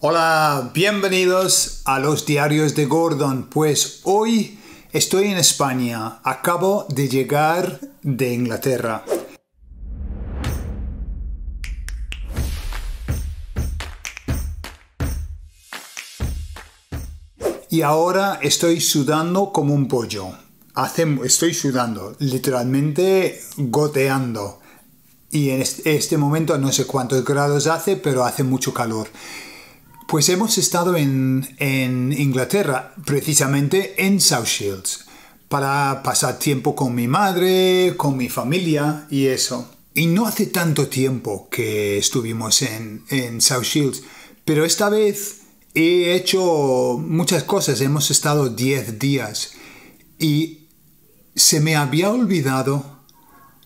Hola, bienvenidos a los diarios de Gordon. Pues hoy estoy en España, acabo de llegar de Inglaterra. Y ahora estoy sudando como un pollo. estoy sudando, literalmente goteando. Y en este momento no sé cuántos grados hace, pero hace mucho calor. Pues hemos estado en, Inglaterra, precisamente en South Shields, para pasar tiempo con mi madre, con mi familia y eso. Y no hace tanto tiempo que estuvimos en, en South Shields, pero esta vez he hecho muchas cosas, hemos estado 10 días y se me había olvidado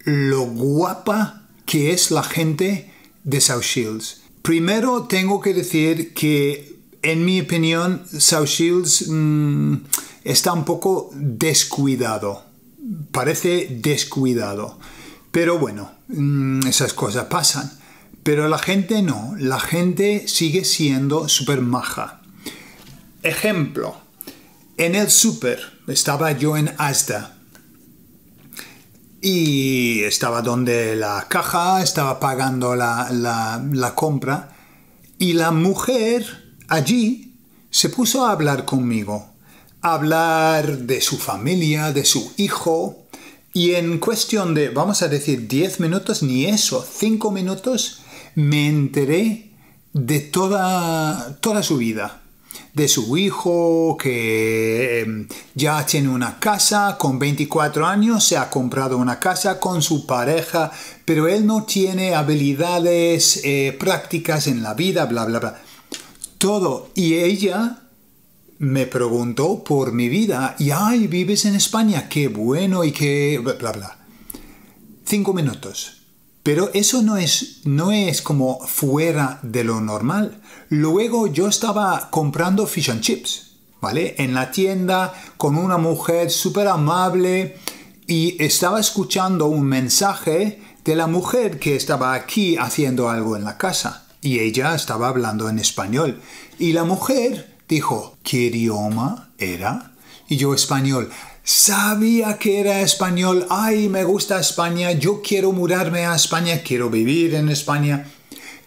lo guapa que es la gente de South Shields. Primero tengo que decir que, en mi opinión, South Shields mm, está un poco descuidado. Parece descuidado. Pero bueno, mm, esas cosas pasan. Pero la gente no, la gente sigue siendo súper maja. Ejemplo, en el super estaba yo en Asda y estaba donde la caja, estaba pagando la, compra y la mujer allí se puso a hablar conmigo, a hablar de su familia, de su hijo, y en cuestión de, vamos a decir, 10 minutos, ni eso, 5 minutos, me enteré de toda, toda su vida de su hijo que em, ya tiene una casa, con 24 años se ha comprado una casa con su pareja, pero él no tiene habilidades eh, prácticas en la vida, bla, bla, bla. Todo. Y ella me preguntó por mi vida y, ay, vives en España, qué bueno y qué, bla, bla. Cinco minutos pero eso no es, no es como fuera de lo normal. Luego yo estaba comprando fish and chips, ¿vale? En la tienda con una mujer súper amable y estaba escuchando un mensaje de la mujer que estaba aquí haciendo algo en la casa. Y ella estaba hablando en español. Y la mujer dijo, ¿qué idioma era? Y yo español. Sabía que era español, ay, me gusta España, yo quiero mudarme a España, quiero vivir en España.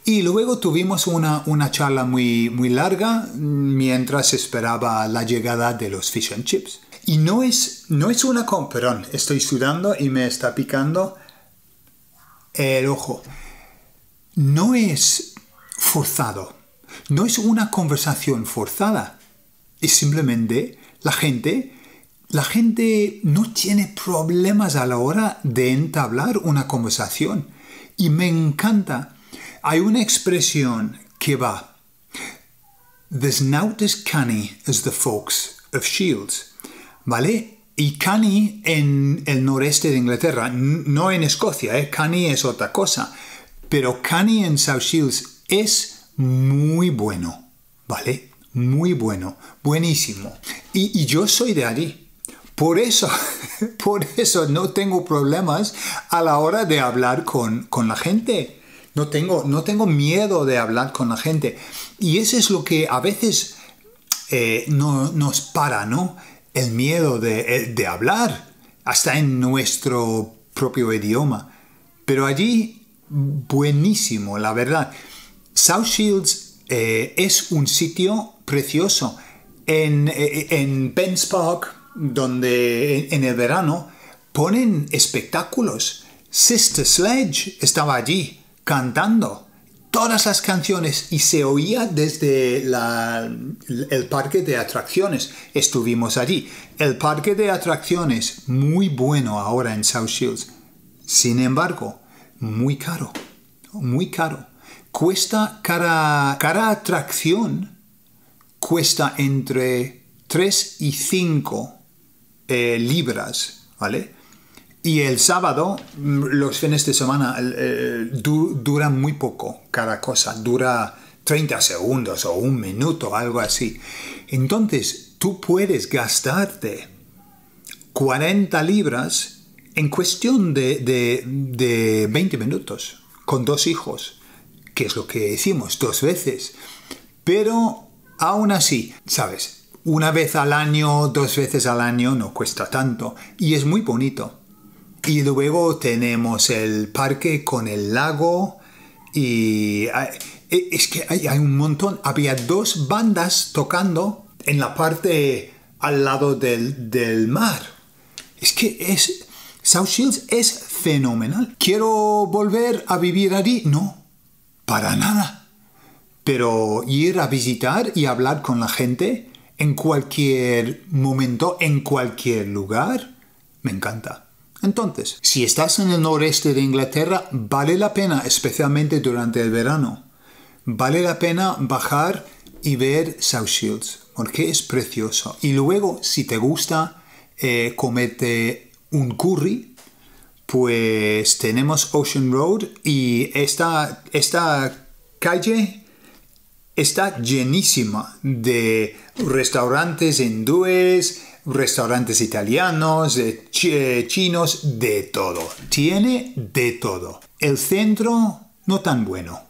Y luego tuvimos una, charla muy, muy larga mientras esperaba la llegada de los fish and chips. Y no es, no es una perdón, estoy sudando y me está picando el ojo. No es forzado, no es una conversación forzada. Es simplemente la gente la gente no tiene problemas a la hora de entablar una conversación. Y me encanta. Hay una expresión que va. There's not as canny as the folks of Shields. ¿Vale? Y canny en el noreste de Inglaterra, no en Escocia, ¿eh? canny es otra cosa. Pero canny en South Shields es muy bueno. ¿Vale? Muy bueno, buenísimo. y yo soy de allí. Por eso, por eso no tengo problemas a la hora de hablar con, la gente. No tengo, no tengo miedo de hablar con la gente. Y eso es lo que a veces eh, nos para, ¿no? El miedo eh, de, hablar, hasta en nuestro propio idioma. Pero allí, buenísimo, la verdad. South Shields eh, es un sitio precioso. En, en Ben's Park, donde en el verano ponen espectáculos. Sister Sledge estaba allí cantando todas las canciones y se oía desde el parque de atracciones. Estuvimos allí. El parque de atracciones, muy bueno ahora en South Shields. Sin embargo, muy caro. Muy caro. Cuesta cada, cada atracción cuesta entre 3 y 5 eh, libras, ¿vale? Y el sábado, mm, los fines de semana duran muy poco cada cosa, dura 30 segundos o un minuto, algo así. Entonces, tú puedes gastarte 40 libras en cuestión de, de, de 20 minutos con dos hijos, que es lo que hicimos dos veces. Pero aún así, ¿sabes? una vez al año, dos veces al año, no cuesta tanto y es muy bonito. Y luego tenemos el parque con el lago y eh, eh, es que hay, un montón. Había dos bandas tocando en la parte al lado del, del mar. Es que es... South Shields es fenomenal. ¿Quiero volver a vivir allí? No, para nada. Pero ir a visitar y hablar con la gente en cualquier momento, en cualquier lugar, me encanta. Entonces, si estás en el noreste de Inglaterra, vale la pena, especialmente durante el verano, vale la pena bajar y ver South Shields, porque es precioso. Y luego, si te gusta eh, comerte un curry, pues tenemos Ocean Road y esta, esta calle está llenísima de restaurantes hindúes, restaurantes italianos, eh, chinos, de todo. Tiene de todo. El centro no tan bueno.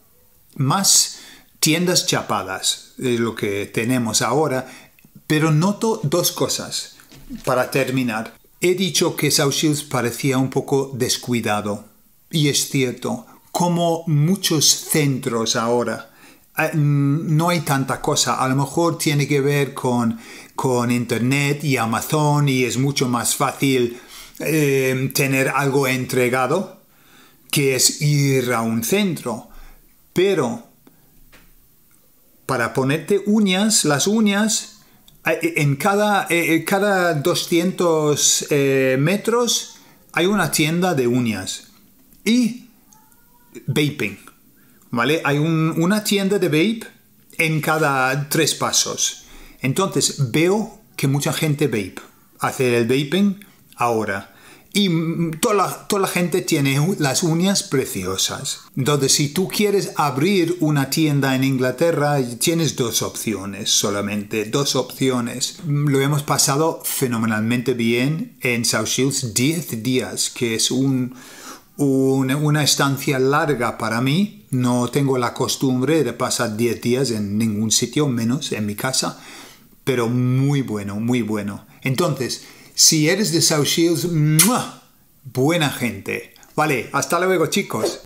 Más tiendas chapadas de eh, lo que tenemos ahora, pero noto dos cosas para terminar. He dicho que South Shields parecía un poco descuidado y es cierto, como muchos centros ahora Mm, no hay tanta cosa. A lo mejor tiene que ver con, Internet y Amazon y es mucho más fácil eh, tener algo entregado que es ir a un centro. Pero para ponerte uñas, las uñas, en cada, eh, eh, cada 200 metros hay una tienda de uñas y vaping hay una tienda de vape en cada tres pasos. Entonces veo que mucha gente vape, hace el vaping ahora. Y mm, toda la, gente tiene las uñas preciosas. Entonces, si tú quieres abrir una tienda en Inglaterra, tienes dos opciones solamente, dos opciones. Mm, lo hemos pasado fenomenalmente bien en South Shields 10 días, que es un, una estancia larga para mí no tengo la costumbre de pasar 10 días en ningún sitio, menos en mi casa, pero muy bueno, muy bueno. Entonces, si eres de South Shields, buena gente. Vale, hasta luego chicos.